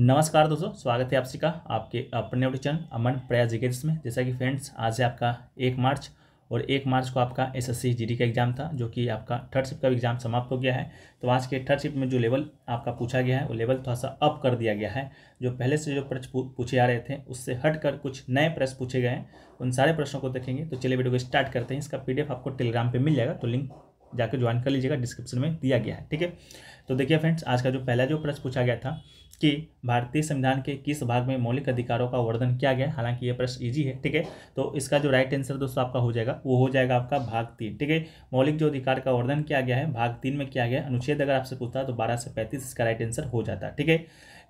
नमस्कार दोस्तों स्वागत है आप सभी का आपके अपने यूट्यूब चैनल अमन प्रयास जिगेट्स में जैसा कि फ्रेंड्स आज है आपका एक मार्च और एक मार्च को आपका एस एस का एग्ज़ाम था जो कि आपका थर्ड शिफ्ट का एग्ज़ाम समाप्त हो गया है तो आज के थर्ड शिफ्ट में जो लेवल आपका पूछा गया है वो लेवल थोड़ा सा अप कर दिया गया है जो पहले से जो प्रश्न पूछे आ रहे थे उससे हट कर कुछ नए प्रश्न पूछे गए हैं उन सारे प्रश्नों को देखेंगे तो चलिए वीडियो को स्टार्ट करते हैं इसका पी आपको टेलीग्राम पर मिल जाएगा तो लिंक जाकर ज्वाइन कर लीजिएगा डिस्क्रिप्शन में दिया गया है ठीक है तो देखिए फ्रेंड्स आज का जो पहला जो प्रश्न पूछा गया था कि भारतीय संविधान के किस भाग में मौलिक अधिकारों का वर्णन किया गया हालांकि ये प्रश्न ईजी है ठीक है तो इसका जो राइट आंसर दोस्तों आपका हो जाएगा वो हो जाएगा आपका भाग तीन ठीक है मौलिक जो अधिकार का वर्णन किया गया है भाग तीन में किया गया अनुच्छेद अगर आपसे पूछता तो बारह से पैंतीस इसका राइट आंसर हो जाता ठीक है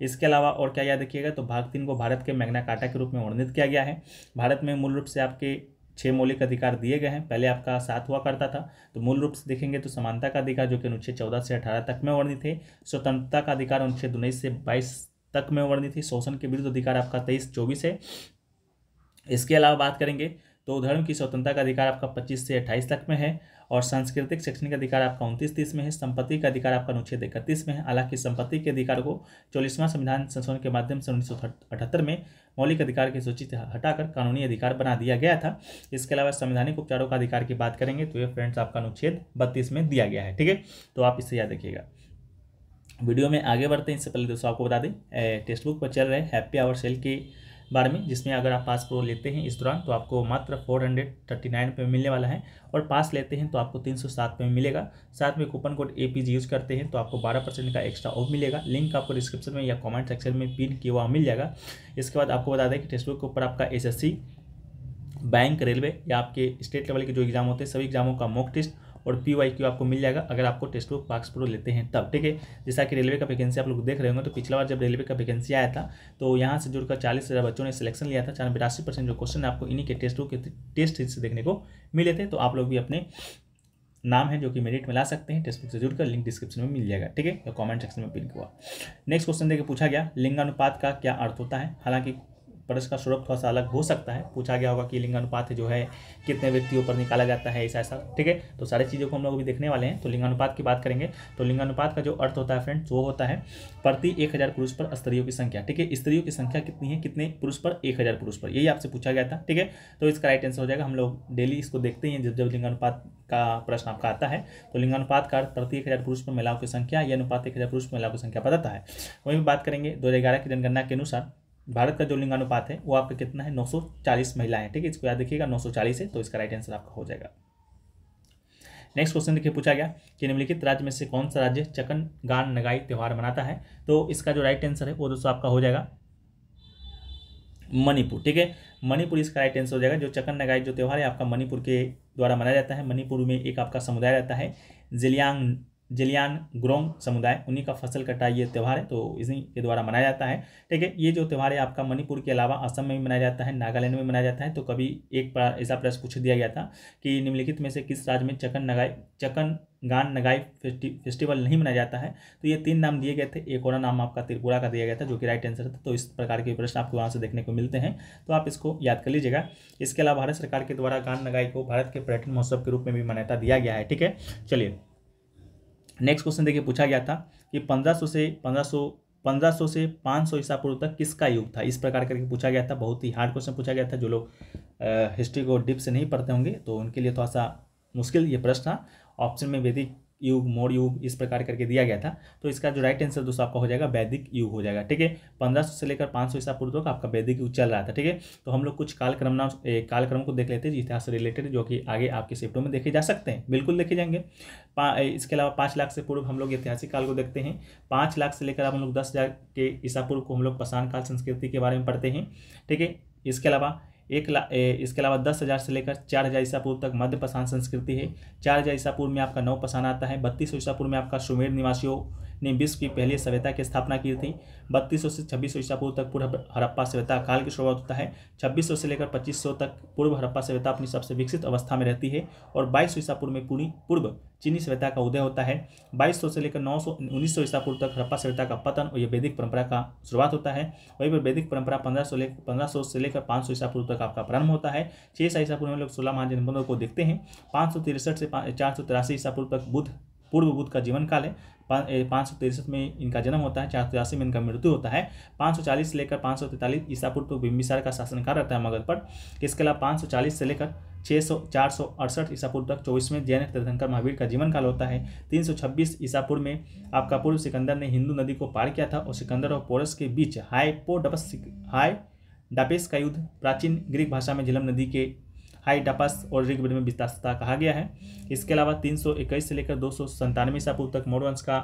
इसके अलावा और क्या याद रखिएगा तो भाग तीन को भारत के मैग्ना काटा के रूप में वर्णित किया गया है भारत में मूल रूप से आपके छह मौलिक अधिकार दिए गए हैं पहले आपका सात हुआ करता था तो मूल रूप से देखेंगे तो समानता का अधिकार जो कि अनुच्छेद चौदह से अठारह तक में वर्णित है स्वतंत्रता का अधिकार अनुच्छेद उन्नीस से बाईस तक में वर्णित है शोषण के विरुद्ध अधिकार आपका तेईस चौबीस है इसके अलावा बात करेंगे तो धर्म की स्वतंत्रता का अधिकार आपका पच्चीस से अट्ठाईस तक में है और सांस्कृतिक शैक्षणिक अधिकार आपका उनतीस तीस में है संपत्ति का अधिकार आपका अनुच्छेद इकतीस में है हालांकि संपत्ति के अधिकार को चौलीसवां संविधान संशोधन के माध्यम से उन्नीस में मौलिक अधिकार की सूची से हटाकर कानूनी अधिकार बना दिया गया था इसके अलावा संवैधानिक उपचारों का अधिकार की बात करेंगे तो ये फ्रेंड्स आपका अनुच्छेद बत्तीस में दिया गया है ठीक है तो आप इसे याद रखिएगा वीडियो में आगे बढ़ते हैं इससे पहले दोस्तों आपको बता दें टेक्स्ट बुक पर चल रहे हैप्पी आवर सेल की बारह में जिसमें अगर आप पास प्रो लेते हैं इस दौरान तो आपको मात्र फोर हंड्रेड थर्टी नाइन पे मिलने वाला है और पास लेते हैं तो आपको तीन सौ सात पे मिलेगा साथ में coupon code A P G use करते हैं तो आपको बारह परसेंट का एक्स्ट्रा ऑफ मिलेगा लिंक आपको डिस्क्रिप्शन में या कॉमेंट सेक्शन में पिन किया हुआ मिल जाएगा इसके बाद आपको बता दें कि टेक्सटबुक के ऊपर आपका S S C bank railway या आपके स्टेट लेवल के जो एग्ज़ाम होते हैं सभी एग्जामों का मॉक टेस्ट और पी वाई क्यू आपको मिल जाएगा अगर आपको टेस्ट बुक मार्क्स प्रो लेते हैं तब ठीक है जैसा कि रेलवे का वैकेंसी आप लोग देख रहे होंगे तो पिछला बार जब रेलवे का वैकेंसी आया था तो यहाँ से जुड़कर चालीस हज़ार बच्चों ने सिलेक्शन लिया था चार बिरासी परसेंट जो क्वेश्चन आपको इन्हीं के टेस्ट बुक के टेस्ट हिस्से देखने को मिले थे तो आप लोग भी अपने नाम है जो कि मेरिट में ला सकते हैं टेस्ट बुक से जुड़कर लिंक डिस्क्रिप्शन में मिल जाएगा ठीक है तो कमेंट सेक्शन में पिन हुआ नेक्स्ट क्वेश्चन देखिए पूछा गया लिंगानुपात का क्या अर्थ होता है हालांकि पर इसका स्वरूप थोड़ा सा अलग हो सकता है पूछा गया होगा कि लिंगानुपात जो है कितने व्यक्तियों पर निकाला जाता है ऐसा ऐसा ठीक है तो सारी चीज़ों को हम लोग अभी देखने वाले हैं तो लिंगानुपात की बात करेंगे तो लिंगानुपात का जो अर्थ होता है फ्रेंड्स वो होता है प्रति एक हज़ार पुरुष पर स्त्रियों की संख्या ठीक है स्त्रियों की संख्या कितनी है कितने पुरुष पर एक हज़ार पुरुष पर यही आपसे पूछा गया था ठीक है तो इसका राइट आंसर हो जाएगा हम लोग डेली इसको देखते हैं जब जब लिंगानुपात का प्रश्न आपका आता है तो लिंगानुपात का अर्थ प्रति एक हज़ार पुरुष पर महिलाओं की संख्या या अनुपात एक हज़ार पुरुष पर महिलाओं की संख्या बताता है वहीं बात करेंगे दो की जनगणना के अनुसार भारत का जो लिंगानुपात है वो आपका कितना है 940 महिलाएं ठीक है इसको याद रखिएगा 940 है तो इसका राइट आंसर आपका हो जाएगा नेक्स्ट क्वेश्चन देखिए पूछा गया कि निम्नलिखित राज्य में से कौन सा राज्य चकन गान नगाई त्यौहार मनाता है तो इसका जो राइट आंसर है वो दोस्तों आपका हो जाएगा मणिपुर ठीक है मणिपुर इसका राइट आंसर हो जाएगा जो चकन नगाई जो त्यौहार है आपका मणिपुर के द्वारा मनाया जाता है मणिपुर में एक आपका समुदाय रहता है जिलियांग जलियान ग्रोंग समुदाय उन्हीं का फसल कटाई ये त्यौहार है तो इसी के द्वारा मनाया जाता है ठीक है ये जो त्यौहार है आपका मणिपुर के अलावा असम में भी मनाया जाता है नागालैंड में मनाया जाता है तो कभी एक ऐसा प्रश्न पूछ दिया गया था कि निम्नलिखित में से किस राज्य में चकन नगाई चकन गान नगाई फेस्टि, फेस्टिवल नहीं मनाया जाता है तो ये तीन नाम दिए गए थे एक और नाम आपका त्रिपुरा का दिया गया था जो कि राइट आंसर था तो इस प्रकार के प्रश्न आपको वहाँ से देखने को मिलते हैं तो आप इसको याद कर लीजिएगा इसके अलावा भारत सरकार के द्वारा गान नगाई को भारत के पर्यटन महोत्सव के रूप में भी मान्यता दिया गया है ठीक है चलिए नेक्स्ट क्वेश्चन देखिए पूछा गया था कि 1500 से 1500 1500 से 500 ईसा पूर्व तक किसका युग था इस प्रकार करके पूछा गया था बहुत ही हार्ड क्वेश्चन पूछा गया था जो लोग हिस्ट्री को डिप से नहीं पढ़ते होंगे तो उनके लिए थोड़ा सा मुश्किल ये प्रश्न था ऑप्शन में वैदिक युग मौर्य युग इस प्रकार करके दिया गया था तो इसका जो राइट आंसर दोस्तों आपका हो जाएगा वैदिक युग हो जाएगा ठीक है पंद्रह से लेकर पाँच सौ ईसा पूर्व तक आपका वैदिक युग चल रहा था ठीक है तो हम लोग कुछ कालक्रम नाम कालक्रम को देख लेते हैं इतिहास से रिलेटेड जो कि आगे आपके शिफ्टों में देखे जा सकते हैं बिल्कुल देखे जाएंगे इसके अलावा पाँच लाख से पूर्व हम लोग ऐतिहासिक काल को देखते हैं पाँच लाख से लेकर आप हम लोग दस के ईसा पूर्व को हम लोग पसान काल संस्कृति के बारे में पढ़ते हैं ठीक है इसके अलावा एक ला ए, इसके अलावा दस हज़ार से लेकर चार हज़ार ईसा पूर्व तक मध्य पसान संस्कृति है चार हज़ार ईसा पूर्व में आपका नौ पसान आता है बत्तीस ईसा पूर्व में आपका सुमेर निवासियों ने विश्व की पहली सभ्यता की स्थापना की थी बत्तीस से छब्बीस सौ ईसापूर्व तक पूर्व हड़प्पा सभ्यता काल की शुरुआत होता है छब्बीस से लेकर पच्चीस तक पूर्व हड़प्पा सभ्यता अपनी सबसे विकसित अवस्था में रहती है और बाईस सौ पूर्व में पूरी पूर्व चीनी सभ्यता का उदय होता है बाईस से लेकर नौ सौ ईसा पूर्व तक हड़प्पा सभ्यता का पतन और यह वैदिक परंपरा का शुरुआत होता है वहीं पर वैदिक परंपरा लेकर पंद्रह सौ से लेकर सौ ईसा पूर्व तक आपका प्रारंभ होता है छः सौ ईसा पूर्व में लोग सोलह महाजनबंधों को देखते हैं पाँच से चार सौ तिरासी ईसा पूर्व तक बुद्ध पूर्व बुद्ध का जीवन काल है पाँच सौ तिरसठ में इनका जन्म होता है चार सौ तिरासी में इनका मृत्यु होता है पाँच सौ चालीस से लेकर पाँच सौ तैंतालीस ईसापुर पूर्व बिम्बिसार का शासनकाल रहता है मगध पर इसके अलावा पाँच सौ चालीस से लेकर छः सौ चार सौ अड़सठ ईसापुर तक में जैन तीर्थंकर महावीर का जीवन काल होता है तीन सौ छब्बीस ईसापुर में आपका पूर्व सिकंदर ने हिंदू नदी को पार किया था और सिकंदर और पोरस के बीच हाई हाइपोडपस हाई डापेस का युद्ध प्राचीन ग्रीक भाषा में झेलम नदी के हाई डपास और ऋग्वेद में विस्तारता कहा गया है इसके अलावा 321 से लेकर दो सौ पूर्व तक मौर्य वंश का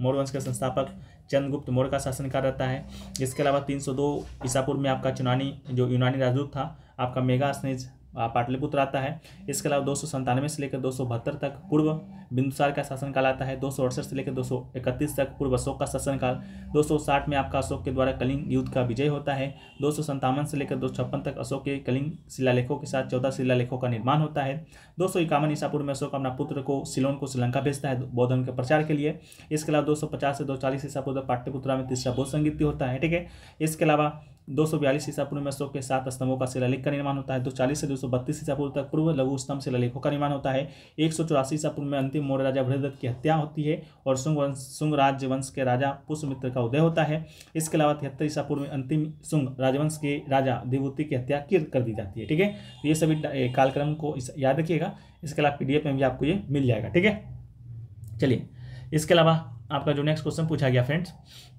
मौर्य वंश के संस्थापक चंद्रगुप्त मौर्य का शासन कर रहता है इसके अलावा 302 सौ ईसापुर में आपका चुनानी जो यूनानी राजदूत था आपका मेगा स्नेज पाटलिपुत्र आता है इसके अलावा दो सौ संतानवे से लेकर दो सौ बहत्तर तक पूर्व बिंदुसार का शासनकाल आता है दो सौ अड़सठ से लेकर दो सौ इकतीस तक पूर्व अशोक का शासनकाल दो सौ साठ में आपका अशोक के द्वारा कलिंग युद्ध का विजय होता है दो सौ संतावन से लेकर दो छप्पन तक अशोक के कलिंग शिलालेखों के साथ चौदह शिलालेखों का निर्माण होता है दो सौ इक्यावन ईसा पूर्व में अशोक अपना पुत्र को सिलोन को श्रीलंका भेजता है बौद्ध धर्म के प्रचार के लिए इसके अलावा दो से दो ईसा पूर्व पाटलिपुत्रा में तीसरा बौद्ध संगीत होता है ठीक है इसके अलावा दो सौ बयालीस ईसा पूर्व में अशोक के सात स्तंभों का शिलालेख का निर्माण होता है दो तो चालीस से दो सौ बत्तीस ईसा पूर्व तक पूर्व लघु स्तंभ शिलालेखों का निर्माण होता है एक सौ चौरासी ईसा पूर्व में अंतिम मौर्य राजा बृहदत्त की हत्या होती है और शुंग वंश शुंग राजवंश के राजा पुष्यमित्र का उदय होता है इसके अलावा तिहत्तर ईसा पूर्व में अंतिम शुंग राजवंश के राजा देवूति की हत्या कर दी जाती है ठीक है तो ये सभी कालक्रम को याद रखिएगा इसके अलावा पी में भी आपको ये मिल जाएगा ठीक है चलिए इसके अलावा आपका जो नेक्स्ट क्वेश्चन पूछा गया फ्रेंड्स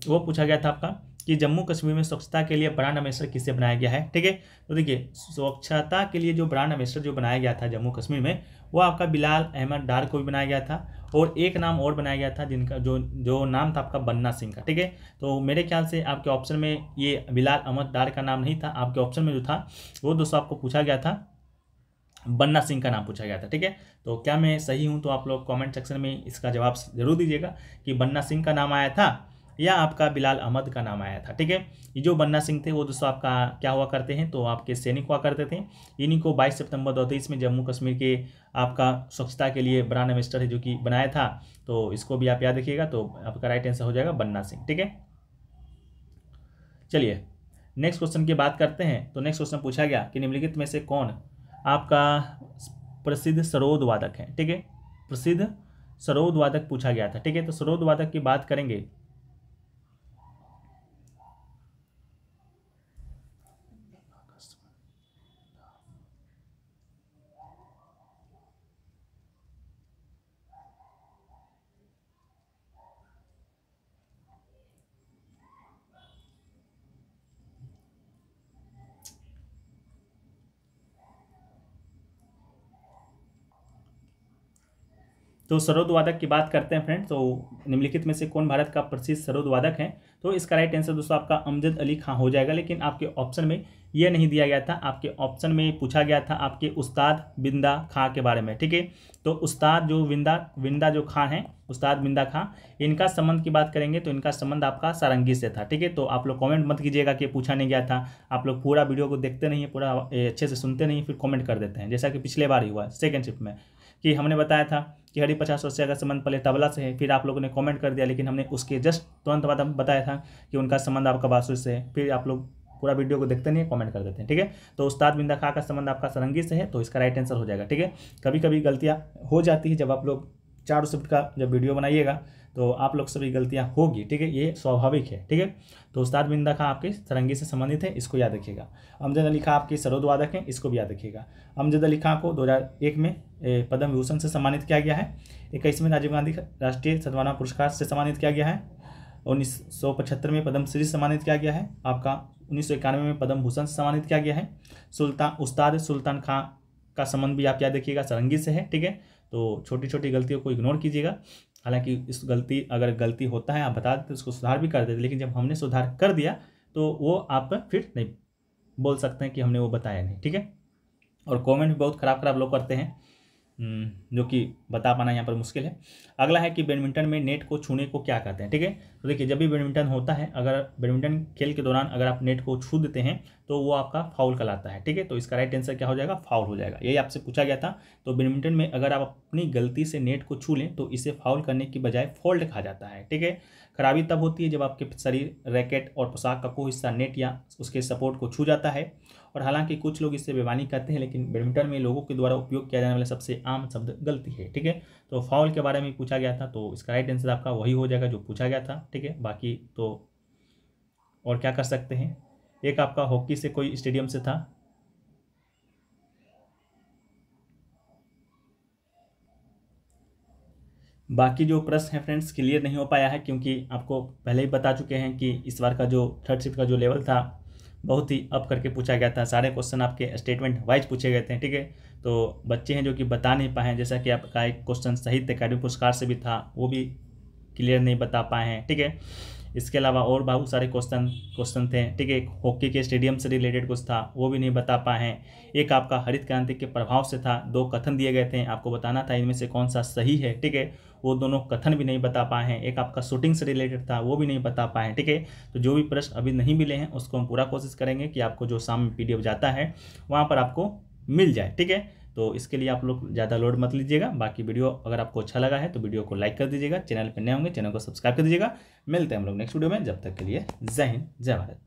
वो पूछा गया था आपका कि जम्मू कश्मीर में स्वच्छता के लिए ब्रांड अम्बेसर किसे बनाया गया है ठीक है तो देखिए स्वच्छता के लिए जो ब्रांड अम्बेसर जो बनाया गया था जम्मू कश्मीर में वो आपका बिलाल अहमद डार को भी बनाया गया था और एक नाम और बनाया गया था जिनका जो जो नाम था आपका बन्ना सिंह का ठीक है तो मेरे ख्याल से आपके ऑप्शन में ये बिलाल अहमद डार का नाम नहीं था आपके ऑप्शन में जो था वो दोस्तों आपको पूछा गया था बन्ना सिंह का नाम पूछा गया था ठीक है तो क्या मैं सही हूँ तो आप लोग कॉमेंट सेक्शन में इसका जवाब जरूर दीजिएगा कि बन्ना सिंह का नाम आया था या आपका बिलाल अहमद का नाम आया था ठीक है ये जो बन्ना सिंह थे वो दोस्तों आपका क्या हुआ करते हैं तो आपके सैनिक हुआ करते थे इन्हीं को 22 सितंबर दो में जम्मू कश्मीर के आपका स्वच्छता के लिए ब्रांड एम्बेस्टर है जो कि बनाया था तो इसको भी आप याद रखिएगा तो आपका राइट आंसर हो जाएगा बन्ना सिंह ठीक है चलिए नेक्स्ट क्वेश्चन की बात करते हैं तो नेक्स्ट क्वेश्चन पूछा गया कि निम्नलिखित में से कौन आपका प्रसिद्ध सरोद वादक है ठीक है प्रसिद्ध सरोद वादक पूछा गया था ठीक है तो सरोद वादक की बात करेंगे तो सरोद वादक की बात करते हैं फ्रेंड तो निम्नलिखित में से कौन भारत का प्रसिद्ध सरोद वादक है तो इसका राइट आंसर दोस्तों आपका अमजद अली खां हो जाएगा लेकिन आपके ऑप्शन में यह नहीं दिया गया था आपके ऑप्शन में पूछा गया था आपके उस्ताद बिंदा खां के बारे में ठीक है तो उस्ताद जो विंदा विंदा जो खां हैं उस्ताद बिंदा खां इनका संबंध की बात करेंगे तो इनका संबंध आपका सारंगी से था ठीक है तो आप लोग कमेंट मत कीजिएगा कि पूछा नहीं गया था आप लोग पूरा वीडियो को देखते नहीं पूरा अच्छे से सुनते नहीं फिर कॉमेंट कर देते हैं जैसा कि पिछले बार ही हुआ है सेकेंड शिफ्ट में कि हमने बताया था कि हरी पचास वर्ष का संबंध पहले तबला से है फिर आप लोगों ने कमेंट कर दिया लेकिन हमने उसके जस्ट तुरंत बाद हम बताया था कि उनका संबंध आपका बासु से है फिर आप लोग पूरा वीडियो को देखते नहीं कमेंट कर देते हैं ठीक है तो उस्ताद बिंदा खा का संबंध आपका सरंगी से है तो इसका राइट आंसर हो जाएगा ठीक है कभी कभी गलतियाँ हो जाती है जब आप लोग चार शिफ्ट का जब वीडियो बनाइएगा तो आप लोग सभी गलतियाँ होगी ठीक है ये स्वाभाविक है ठीक है तो उस्ताद बिंदा खां आपके सरंगी से संबंधित है इसको याद रखिएगा अमजद अली खां आपके वादक हैं इसको भी याद रखिएगा अमजद अली खां को 2001 में पद्म भूषण से सम्मानित किया गया है इक्कीस में राजीव गांधी राष्ट्रीय सद्भावना पुरस्कार से सम्मानित किया गया है उन्नीस में पद्मश्री सम्मानित किया गया है आपका उन्नीस में पद्म भूषण से सम्मानित किया गया है सुल्तान उस्ताद सुल्तान खां का संबंध भी आप याद रखिएगा सरंगी से है ठीक है तो छोटी छोटी गलतियों को इग्नोर कीजिएगा हालांकि इस गलती अगर गलती होता है आप बता देते उसको सुधार भी कर देते लेकिन जब हमने सुधार कर दिया तो वो आप फिर नहीं बोल सकते हैं कि हमने वो बताया नहीं ठीक है और कमेंट भी बहुत ख़राब ख़राब लोग करते हैं हम्म, जो कि बता पाना यहाँ पर मुश्किल है अगला है कि बैडमिंटन में नेट को छूने को क्या कहते हैं ठीक है तो देखिए जब भी बैडमिंटन होता है अगर बैडमिंटन खेल के दौरान अगर आप नेट को छू देते हैं तो वो आपका फाउल कहलाता है ठीक है तो इसका राइट आंसर क्या हो जाएगा फाउल हो जाएगा यही आपसे पूछा गया था तो बैडमिंटन में अगर आप अपनी गलती से नेट को छू लें तो इसे फाउल करने की बजाय फॉल्ट कहा जाता है ठीक है खराबी तब होती है जब आपके शरीर रैकेट और पोशाक का कोई हिस्सा नेट या उसके सपोर्ट को छू जाता है और हालांकि कुछ लोग इससे बेमानी करते हैं लेकिन बैडमिंटन में लोगों के द्वारा उपयोग किया जाने वाला सबसे आम शब्द गलती है ठीक है तो फाउल के बारे में पूछा गया था तो इसका राइट आंसर आपका वही हो जाएगा जो पूछा गया था ठीक है बाकी तो और क्या कर सकते हैं एक आपका हॉकी से कोई स्टेडियम से था बाकी जो प्रश्न है फ्रेंड्स क्लियर नहीं हो पाया है क्योंकि आपको पहले ही बता चुके हैं कि इस बार का जो थर्ड शिफ्ट का जो लेवल था बहुत ही अप करके पूछा गया था सारे क्वेश्चन आपके स्टेटमेंट वाइज पूछे गए थे ठीक है तो बच्चे हैं जो कि बता नहीं पाए हैं जैसा कि आपका एक क्वेश्चन साहित्य अकादमी पुरस्कार से भी था वो भी क्लियर नहीं बता पाए हैं ठीक है इसके अलावा और बहुत सारे क्वेश्चन क्वेश्चन थे ठीक है हॉकी के स्टेडियम से रिलेटेड कुछ था वो भी नहीं बता पाए हैं एक आपका हरित क्रांति के प्रभाव से था दो कथन दिए गए थे आपको बताना था इनमें से कौन सा सही है ठीक है वो दोनों कथन भी नहीं बता पाए हैं एक आपका शूटिंग से रिलेटेड था वो भी नहीं बता पाए हैं ठीक है तो जो भी प्रश्न अभी नहीं मिले हैं उसको हम पूरा कोशिश करेंगे कि आपको जो शाम में पी जाता है वहाँ पर आपको मिल जाए ठीक है तो इसके लिए आप लोग ज़्यादा लोड मत लीजिएगा बाकी वीडियो अगर आपको अच्छा लगा है तो वीडियो को लाइक कर दीजिएगा चैनल पर नए होंगे चैनल को सब्सक्राइब कर दीजिएगा मिलते हैं हम लोग नेक्स्ट वीडियो में जब तक के लिए जय हिंद जय भारत